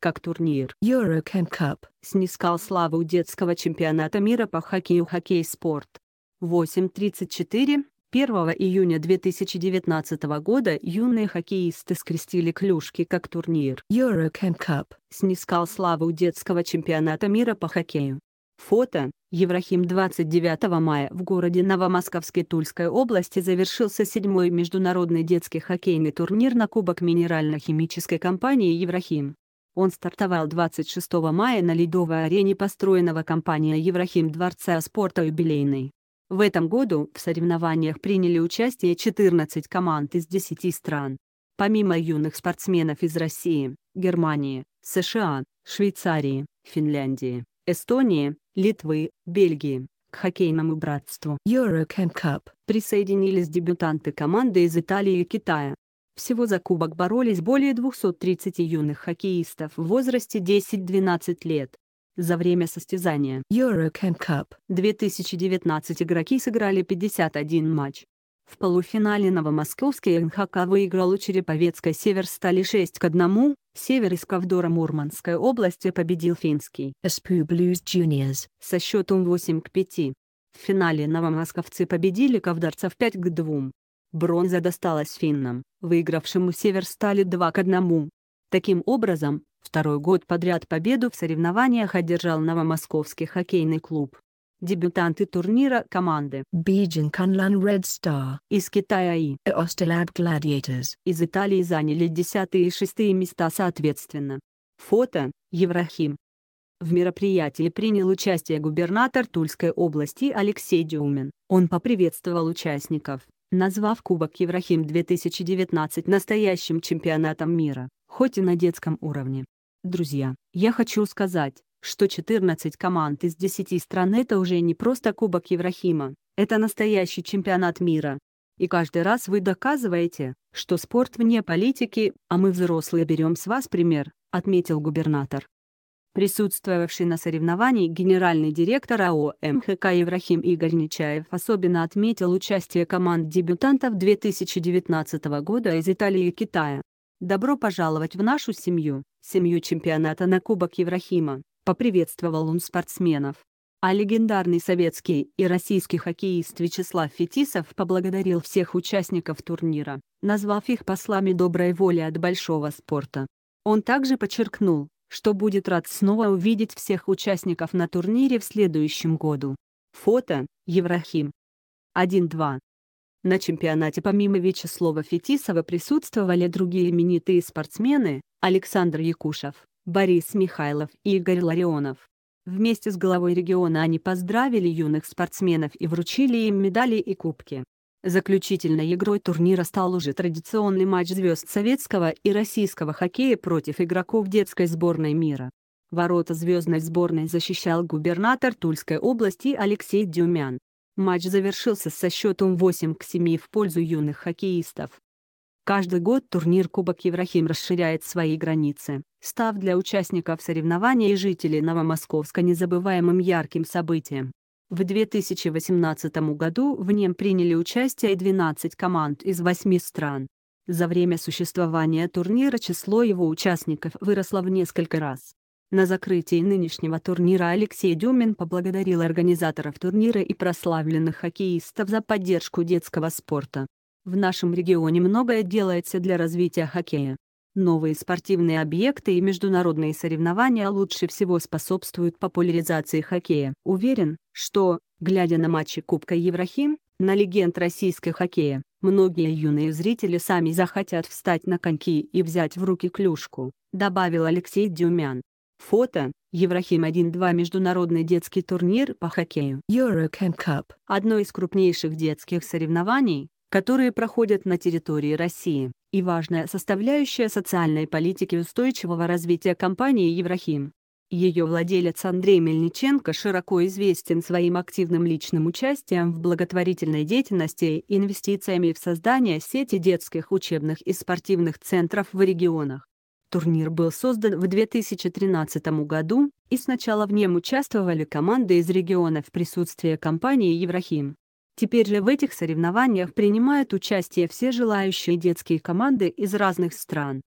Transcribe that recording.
как турнир Eurocan Cup снискал славу детского чемпионата мира по хоккею «Хоккей спорт». 8.34 1 июня 2019 года юные хоккеисты скрестили клюшки как турнир Eurocan Cup снискал славу детского чемпионата мира по хоккею. Фото. Еврахим 29 мая в городе Новомосковской Тульской области завершился седьмой международный детский хоккейный турнир на Кубок минерально-химической компании «Еврахим». Он стартовал 26 мая на ледовой арене построенного компанией Еврахим Дворца спорта юбилейный. В этом году в соревнованиях приняли участие 14 команд из 10 стран. Помимо юных спортсменов из России, Германии, США, Швейцарии, Финляндии, Эстонии, Литвы, Бельгии, к хоккейному братству Eurocan Cup присоединились дебютанты команды из Италии и Китая. Всего за кубок боролись более 230 юных хоккеистов в возрасте 10-12 лет. За время состязания Eurocan Cup 2019 игроки сыграли 51 матч. В полуфинале новомосковский НХК выиграл у Череповецкой Север стали 6 к 1, Север из Ковдора Мурманской области победил финский СПУ Blues Juniors со счетом 8 к 5. В финале новомосковцы победили ковдарцев 5 к 2. Бронза досталась финнам, выигравшему Северстали 2 к 1. Таким образом, второй год подряд победу в соревнованиях одержал новомосковский хоккейный клуб. Дебютанты турнира команды Beijing Kunlun Red Star из Китая и Ostolab Gladiators из Италии заняли 10 и 6 места соответственно. Фото – Еврахим. В мероприятии принял участие губернатор Тульской области Алексей Дюмин. Он поприветствовал участников назвав Кубок Еврахим 2019 настоящим чемпионатом мира, хоть и на детском уровне. Друзья, я хочу сказать, что 14 команд из 10 стран это уже не просто Кубок Еврахима, это настоящий чемпионат мира. И каждый раз вы доказываете, что спорт вне политики, а мы взрослые берем с вас пример, отметил губернатор. Присутствовавший на соревновании генеральный директор АО МХК Еврахим Игорь Нечаев особенно отметил участие команд дебютантов 2019 года из Италии и Китая. «Добро пожаловать в нашу семью, семью чемпионата на Кубок Еврахима», — поприветствовал он спортсменов. А легендарный советский и российский хоккеист Вячеслав Фетисов поблагодарил всех участников турнира, назвав их послами доброй воли от большого спорта. Он также подчеркнул, что будет рад снова увидеть всех участников на турнире в следующем году. Фото, Еврахим. 1-2. На чемпионате помимо Вячеслава Фетисова присутствовали другие именитые спортсмены Александр Якушев, Борис Михайлов и Игорь Ларионов. Вместе с главой региона они поздравили юных спортсменов и вручили им медали и кубки. Заключительной игрой турнира стал уже традиционный матч звезд советского и российского хоккея против игроков детской сборной мира. Ворота звездной сборной защищал губернатор Тульской области Алексей Дюмян. Матч завершился со счетом 8 к 7 в пользу юных хоккеистов. Каждый год турнир Кубок Еврахим расширяет свои границы, став для участников соревнований и жителей Новомосковска незабываемым ярким событием. В 2018 году в нем приняли участие 12 команд из 8 стран. За время существования турнира число его участников выросло в несколько раз. На закрытии нынешнего турнира Алексей Дюмин поблагодарил организаторов турнира и прославленных хоккеистов за поддержку детского спорта. В нашем регионе многое делается для развития хоккея. Новые спортивные объекты и международные соревнования лучше всего способствуют популяризации хоккея. Уверен, что, глядя на матчи Кубка Еврахим, на легенд российского хоккея, многие юные зрители сами захотят встать на коньки и взять в руки клюшку, добавил Алексей Дюмян. Фото Еврахим 1-2 Международный детский турнир по хоккею Eurocan Cup. Одно из крупнейших детских соревнований, которые проходят на территории России, и важная составляющая социальной политики устойчивого развития компании Еврахим. Ее владелец Андрей Мельниченко широко известен своим активным личным участием в благотворительной деятельности и инвестициями в создание сети детских учебных и спортивных центров в регионах. Турнир был создан в 2013 году, и сначала в нем участвовали команды из регионов в присутствии компании Еврахим. Теперь же в этих соревнованиях принимают участие все желающие детские команды из разных стран.